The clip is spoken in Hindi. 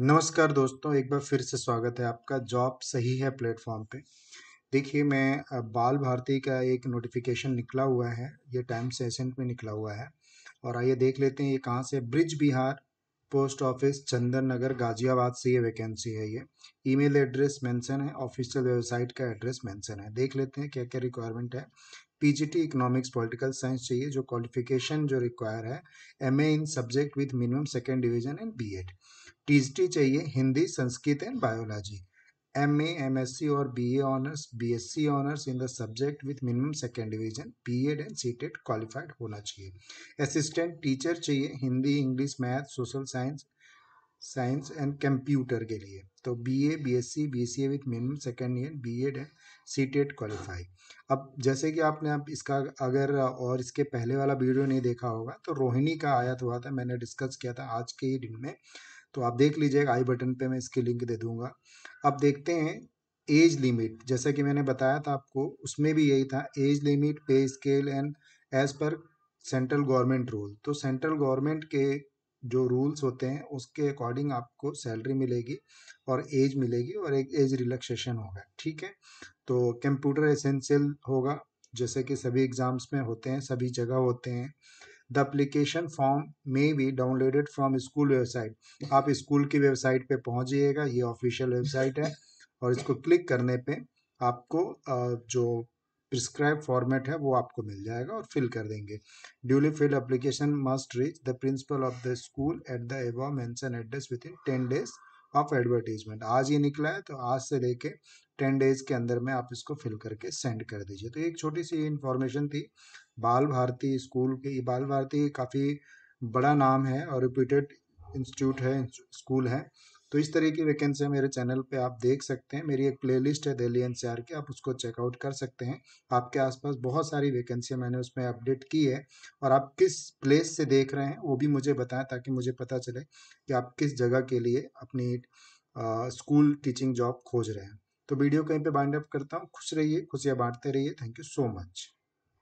नमस्कार दोस्तों एक बार फिर से स्वागत है आपका जॉब सही है प्लेटफॉर्म पे देखिए मैं बाल भारती का एक नोटिफिकेशन निकला हुआ है ये टाइम सेशन में निकला हुआ है और आइए देख लेते हैं ये कहाँ से ब्रिज बिहार पोस्ट ऑफिस चंदन नगर गाजियाबाद से ये वैकेंसी है ये ईमेल एड्रेस मेंशन है ऑफिशियल वेबसाइट का एड्रेस मेंशन है देख लेते हैं क्या क्या रिक्वायरमेंट है पीजीटी इकोनॉमिक्स पॉलिटिकल साइंस चाहिए जो क्वालिफिकेशन जो रिक्वायर है MA in subject with minimum second division and BEd Ed चाहिए Hindi Sanskrit and biology M A M S C और B A honours B S C honours in the subject with minimum second division B Ed and C TET qualified होना चाहिए असिस्टेंट टीचर चाहिए Hindi English math social science science and computer के लिए तो B A B S C B C A with minimum second year B Ed and C TET qualify अब जैसे कि आपने अब इसका अगर और इसके पहले वाला वीडियो नहीं देखा होगा तो रोहिणी का आयात हुआ था मैंने डिस्कस किया था आज के ही दिन में तो आप देख लीजिएगा आई बटन पे मैं इसकी लिंक दे दूंगा अब देखते हैं एज लिमिट जैसा कि मैंने बताया था आपको उसमें भी यही था age limit pay scale and age पर सेंट्रल गवर्नमेंट रूल तो सेंट्रल गवर्नमेंट के जो रूल्स होते हैं उसके अकॉर्डिंग आपको सैलरी मिलेगी और एज मिलेगी और एक एज रिलैक्सेशन होगा ठीक है तो कंप्यूटर एसेंशियल होगा जैसे कि सभी एग्ज़ाम्स में होते हैं सभी जगह होते हैं the application form may be downloaded from school website आप स्कूल की वेबसाइट पे पहुंचिएगा ये ऑफिशियल वेबसाइट है और इसको क्लिक करने पे आपको जो प्रिस्क्राइब फॉर्मेट है वो आपको मिल जाएगा और फिल कर देंगे duly fill application must reach the principal of the school at the above mention address with in ten days of advertisement आज ये निकला है तो आज से लेके टेन डेज के अंदर में आप इसको फिल करके सेंड कर दीजिए तो एक छोटी सी इन्फॉर्मेशन थी बाल भारती स्कूल के बाल भारती काफ़ी बड़ा नाम है और रिपीटेड इंस्टीट्यूट है स्कूल है तो इस तरह की वैकेंसी मेरे चैनल पे आप देख सकते हैं मेरी एक प्लेलिस्ट है दिल्ली एनसीआर की आप उसको चेकआउट कर सकते हैं आपके आसपास बहुत सारी वैकेंसी मैंने उसमें अपडेट की है और आप किस प्लेस से देख रहे हैं वो भी मुझे बताएं ताकि मुझे पता चले कि आप किस जगह के लिए अपनी स्कूल टीचिंग जॉब खोज रहे हैं तो वीडियो कहीं पर बाइंड अप करता हूँ खुश रहिए खुशियाँ बांटते रहिए थैंक यू सो मच